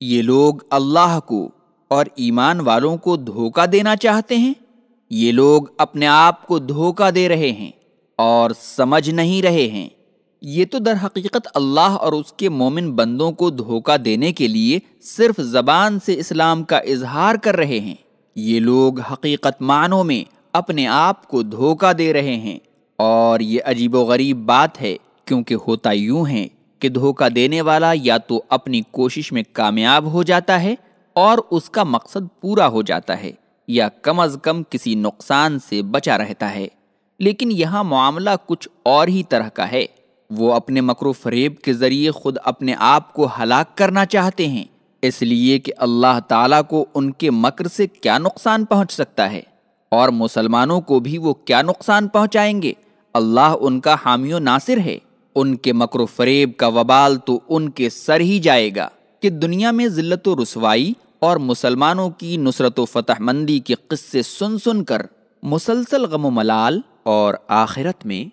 یہ لوگ اللہ کو اور ایمان والوں کو دھوکا دینا چاہتے ہیں یہ لوگ اپنے آپ کو دھوکا دے رہے ہیں اور سمجھ نہیں رہے ہیں یہ تو در حقیقت اللہ اور اس کے مومن بندوں کو دھوکا دینے کے لیے صرف زبان سے اسلام کا اظہار کر رہے ہیں یہ لوگ حقیقت معنوں میں اپنے آپ کو دھوکا دے رہے ہیں اور یہ عجیب و غریب بات ہے کیونکہ ہوتا یوں ہیں کہ دھوکہ دینے والا یا تو اپنی کوشش میں کامیاب ہو جاتا ہے اور اس کا مقصد پورا ہو جاتا ہے یا کم از کم کسی نقصان سے بچا رہتا ہے لیکن یہاں معاملہ کچھ اور ہی طرح کا ہے وہ اپنے مکر و فریب کے ذریعے خود اپنے آپ کو ہلاک کرنا چاہتے ہیں اس لیے کہ اللہ تعالیٰ کو ان کے مکر سے کیا نقصان پہنچ سکتا ہے اور مسلمانوں کو بھی وہ کیا نقصان پہنچائیں گے اللہ ان کا حامی و ناصر ہے ان کے مکر و فریب کا وبال تو ان کے سر ہی جائے گا کہ دنیا میں ذلت و رسوائی اور مسلمانوں کی نصرت و فتح مندی کے قصے سن سن کر مسلسل غم و ملال اور آخرت میں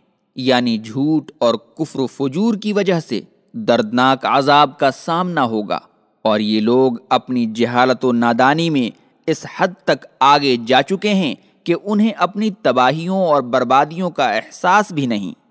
یعنی جھوٹ اور کفر و فجور کی وجہ سے دردناک عذاب کا سامنا ہوگا اور یہ لوگ اپنی جہالت و نادانی میں اس حد تک آگے جا چکے ہیں کہ انہیں اپنی تباہیوں اور بربادیوں کا احساس بھی نہیں